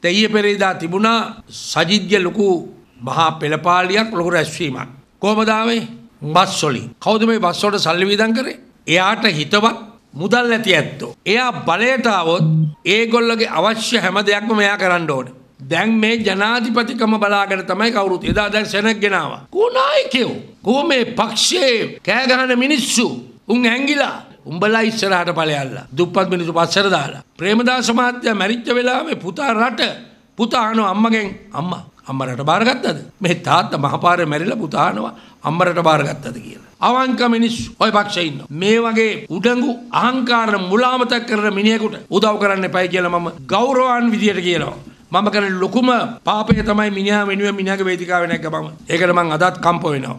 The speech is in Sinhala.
තෙය පෙරේදා තිබුණා සජිද්‍ය ලොකු මහා පෙළපාලියක් ලොකු රැස්වීමක්. කෝමදාවේ බස්සොලින් කෞද මේ බස්සෝට සල්ලිවිදන් කරේ. එයාට හිතවත් මුදල් ඇති ඇත්තෝ. එයා බලයට આવොත් ඒගොල්ලගේ අවශ්‍ය හැම දෙයක්ම මෙයා කරන්න ඕනේ. දැන් මේ ජනාධිපතිකම බලාගෙන තමයි කවුරුත් එදා දැන් සෙනක් ගෙනාවා. කුණායි කියෝ. කොහොම මේ පක්ෂයේ කෑ ගහන මිනිස්සු උන් ඇංගිලා උඹලා ඉස්සරහට ඵලයල්ලා. දුප්පත් මිනිස්සු පස්සට දාලා. ප්‍රේමදාස මහත්තයා මැරිච්ච වෙලාවේ පුතා රට පුතා අහනවා අම්මගෙන් අම්මා අම්මරට බාරගත්තද? මේ තාත්තා මහපාරේ මැරිලා පුතා අහනවා අම්මරට බාරගත්තද කියලා. අවංක මිනිස්සු ඔය පක්ෂේ ඉන්නවා. මේ වගේ උඩඟු අහංකාර මුලාමතක් කරන මිනිහෙකුට උදව් කරන්න එපයි කියලා මම ගෞරවාන් විදියට කියනවා. මම කරන ලොකුම පාපය තමයි මිනිහා වෙනුවෙන් මිනිහාගේ වේදිකාවේ නැග්ග බව. ඒකට මං අදත් කම්ප වෙනවා.